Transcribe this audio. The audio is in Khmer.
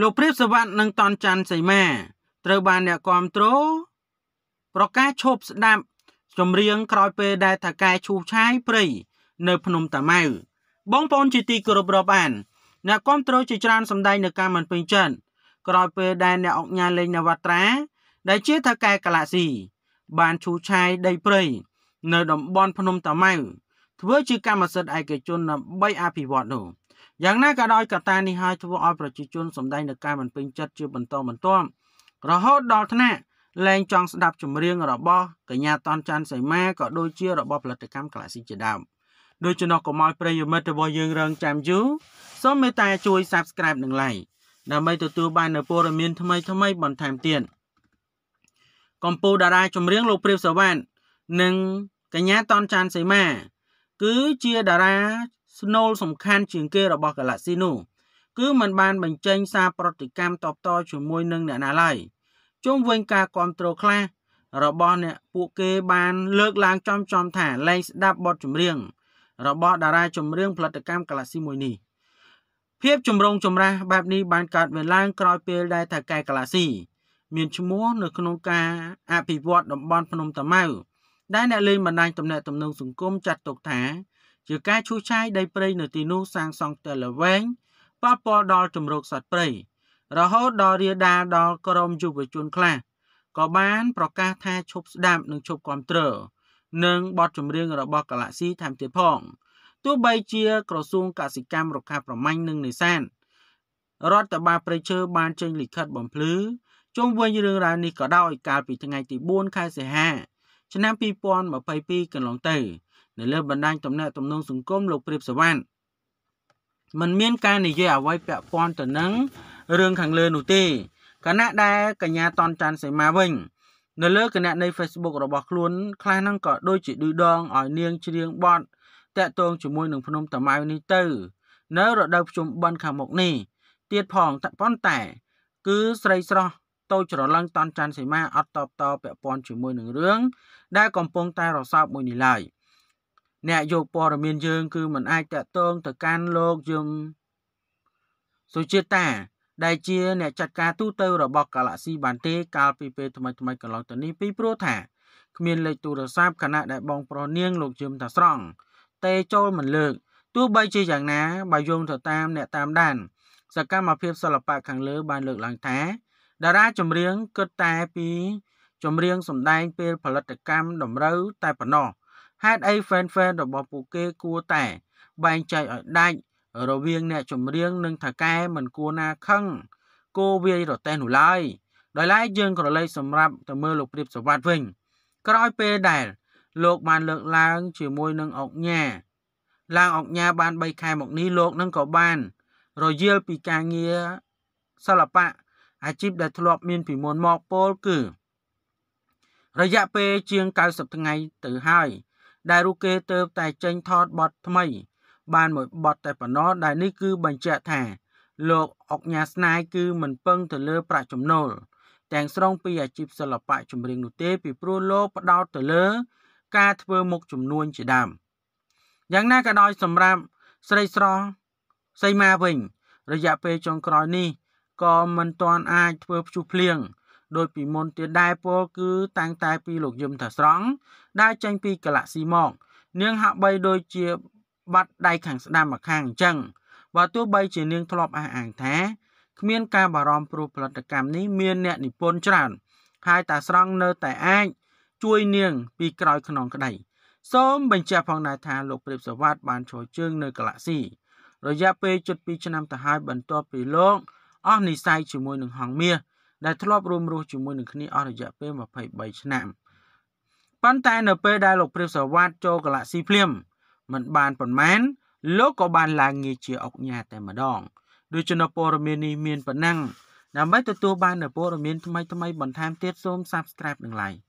លោកព្រាបសវណ្ណនិងតនច័ន្ទសីមាត្រូវបានអ្នកគាំទ្រប្រកាសឈប់ស្ដាប់ចម្រៀងក្រោយពេលដែលថាកែឈូសឆាយព្រៃនៅភ្នំតាម៉ៅបងប្អូនជាទីគោរពរាប់អានអ្នកគាំទ្រជាច្រើនសម្ដែងនៅការមិនពេញចិត្តក្រោយពេលដែលអ្នកអង្គញាលេងនវត្រា ដែលជាថាកែកាឡាស៊ីបានឈូសឆាយដីព្រៃនៅតំបន់ភ្នំតាម៉ៅធ្វើជាកម្មសិទ្ធិឯកជនដើម្បីអភិវឌ្ឍនោះយ៉ាងណាក៏ដោយកត្តានេះហើយធ្វើឲ្យប្រជាជនសម្ដែងនឹងការមិនពេញចិត្តជាបន្តបន្ទាប់រហូតដល់ថ្នាក់លែងចង់ស្ដាប់ចម្រៀងរបស់កញ្ញាតនច័ន្ទសីមាក៏ដូចជារបស់ផលិតកម្មក្លាស៊ីជាដើមដូច្នោះកុំឲ្យប្រិយមិត្តរបស់យើងរងចាំយូរសូមមេត្តាជួយ Subscribe និង Like ដើម្បីទទួលបាននូវព័ត៌មានថ្មីៗបន្ថែមទៀតកម្ពុជាតារាចម្រៀងលោកព្រាបសវណ្ណនិងកញ្ញាតនច័ន្ទសីមាគឺជាតារាស្នូលសំខាន់ជាងគេរបស់ Galaxy នោះ គឺมันបានបញ្ចេញសារប្រតិកម្មតបតជាមួយនឹងអ្នកណាឡើយជុំវិញការគ្រប់គ្រងខ្លះរបស់អ្នកពួកគេបានលើកឡើងចំចំថាលែងស្ដាប់បទចម្រៀងរបស់តារាចម្រៀងផលិតកម្ម Galaxy មួយនេះភាពចម្រូងចម្រាសបែបនេះបានកើតមានឡើងក្រោយពេលដែលថៅកែ Galaxy មានឈ្មោះនៅក្នុងការអភិវឌ្ឍតំបន់ភ្នំតាម៉ៅដែលអ្នកលេងបណ្ដាញទំនាក់ទំនងសង្គមចាត់ទុកថាជាការឈូសឆាយដីព្រៃនៅទីនោះសាងសង់ផ្ទះល្វែងប៉ះពាល់ដល់ជំរកសត្វព្រៃរហូតដល់រាលដាលដល់ក្រមយុវជនខ្លះក៏បាន ប្រកាសថាឈប់ស្ដាប់និងឈប់គ្រប់គ្រងនិងបទចម្រៀងរបស់កាឡាស៊ីតាមទៀតផងទោះបីជាក្រសួងកសិកម្មរុក្ខាប្រមាញ់និងនេសាទរដ្ឋបាលព្រៃឈើបាន ចេញលិខិតបំភ្លឺជុំវិញរឿងរ៉ាវនេះក៏ដោយកាលពីថ្ងៃទី4ខែសីហាឆ្នាំ2022កន្លងទៅនៅលើបណ្ដាញទំនាក់ទំនងសង្គមលោកព្រាបសវណ្ណมันមានការនិយាយអ្វីពាក់ព័ន្ធទៅនឹងរឿងខាងលើនោះទេគណៈដែលកញ្ញាតនច័ន្ទសីមាវិញ នៅលើគណនី Facebook របស់ខ្លួនខ្លះហ្នឹងក៏ដូចជាឌឺដងឲ្យនាងច្រៀងបត់តាក់ទងជាមួយនឹងភ្នំតាម៉ៅនេះទៅនៅរដូវភ្ជុំបិណ្ឌខាងមុខនេះទៀតផងប៉ុន្តែ គឺស្រីស្រស់តូចច្រឡឹងតនច័ន្ទសីមាអត់តបតពាក់ព័ន្ធជាមួយនឹងរឿងដែលកំពុងតែរសើបមួយនេះឡើយអ្នកយកព័ត៌មានយើង គឺមិនអាចតាក់ទងទៅកាន់លោកយមសុជាតា ដែលជាអ្នកចាត់ការទូទៅរបស់កាឡាស៊ីបានទេកាលពីពេលថ្មីថ្មីកន្លងទៅនេះពីព្រោះថាគ្មានលេខទូរស័ព្ទខណៈដែលបងប្រុសនាង លោកយមតាស្រង់ទេចូលមិនលើកទោះបីជាយ៉ាងណាបើយោងទៅតាម អ្នកតាមដាន សកម្មភាពសិល្បៈខាងលើបានលើកឡើងថាតារាចម្រៀងគិតតែពីចម្រៀងសម្ដែងពេលផលិតកម្មតម្រូវតែប៉ុណ្ណោះហេតុអី fan fan របស់ពួកគេគួរតែបែងចែកឲ្យដាច់រវាងអ្នកចម្រៀង និងថៅកែមិនគួរណាខឹងគោវាយរទេះនោះឡើយដោយឡែកយើងក៏លេចសម្រាប់ទៅមើលលោកព្រាបសវត្តវិញក្រោយពេលដែល លោកបានលើកឡើង ជាមួយនឹងអុកញ៉ាឡើងអុកញ៉ាបាន3ខែមកនេះលោកនឹងក៏បានរយាលពីការងារសិល្បៈអាជីពដែលធ្លាប់មាន ពីមុនមកពលគឺ រយៈពេលជាង90ថ្ងៃទៅហើយ ដែលរូគេទៅតែចេញថតបទថ្មី បានមួយបទតែប៉ុណ្ណោះដែលនេះគឺបញ្ជាក់ថាលោកអុកញ៉ាស្នាយគឺមិនពឹងទៅលើប្រាក់ចំណូលទាំងស្រុងពីអាជីពសិល្បៈចម្រៀងនោះទេ ពីព្រោះលោកផ្ដោតទៅលើ ការធ្វើមុខចំនួនជាដើមយ៉ាងណាក៏ដោយសម្រាប់ស្រីស្រស់សីមាវិញ រយៈពេលចុងក្រោយនេះក៏មិនទាន់អាចធ្វើព្យុះភ្លៀងដោយពីមុនទៀតដែរពល គឺតាំងតែពីលោកយឹមថាស្រង់ដែលចេញពីកាឡាក់ស៊ីមកនាងហាក់បីដូចជាបាត់ដៃខាងស្ដាំមកខាងអញ្ចឹងបើទោះបីជានាងធ្លាប់អះអាងថាគ្មានការបារម្ភព្រោះផលិតកម្មនេះមានអ្នកនិពន្ធច្រើនហើយតាស្រង់នៅតែអាចជួយនាងពីក្រោយខ្នងក្តីសូមបញ្ជាក់ផងដែរថាលោកព្រាបសវត្តបានចូលជើងនៅកាឡាក់ស៊ីរយៈពេលជិត2ឆ្នាំទៅហើយបន្ទាប់ពីលោកអស់និស័យជាមួយនឹងហងមាសដែលធ្លាប់រួមរស់ជាមួយនឹងគ្នាអស់រយៈពេល23ឆ្នាំប៉ុន្តែនៅពេលដែលលោកព្រាបសវ៉ាតចូលកាឡាក់ស៊ីភ្លាមมันបានប៉ុន្មានលោកក៏បានឡើងងារជាអុកញ៉ាតែម្ដងដូច្នេះព័ត៌មាននេះមានប៉ុណ្ណឹងដើម្បីទទួលបាននូវព័ត៌មានថ្មីៗបន្ថែមទៀតសូម Subscribe និង Like